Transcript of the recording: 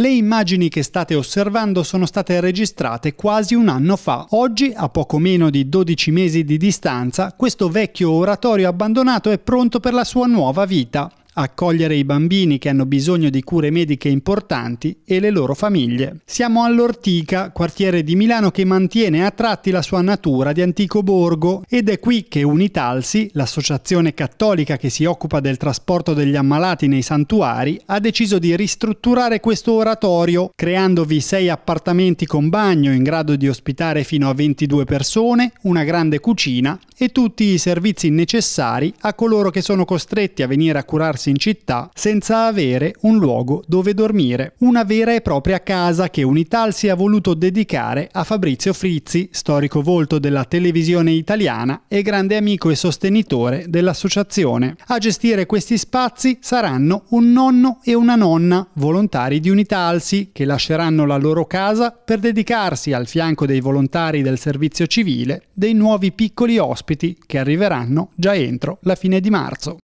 Le immagini che state osservando sono state registrate quasi un anno fa. Oggi, a poco meno di 12 mesi di distanza, questo vecchio oratorio abbandonato è pronto per la sua nuova vita accogliere i bambini che hanno bisogno di cure mediche importanti e le loro famiglie. Siamo all'Ortica, quartiere di Milano che mantiene a tratti la sua natura di antico borgo ed è qui che Unitalsi, l'associazione cattolica che si occupa del trasporto degli ammalati nei santuari, ha deciso di ristrutturare questo oratorio creandovi sei appartamenti con bagno in grado di ospitare fino a 22 persone, una grande cucina e tutti i servizi necessari a coloro che sono costretti a venire a curarsi in città senza avere un luogo dove dormire. Una vera e propria casa che Unital si è voluto dedicare a Fabrizio Frizzi, storico volto della televisione italiana e grande amico e sostenitore dell'associazione. A gestire questi spazi saranno un nonno e una nonna, volontari di Unitalsi, che lasceranno la loro casa per dedicarsi al fianco dei volontari del servizio civile dei nuovi piccoli ospiti che arriveranno già entro la fine di marzo.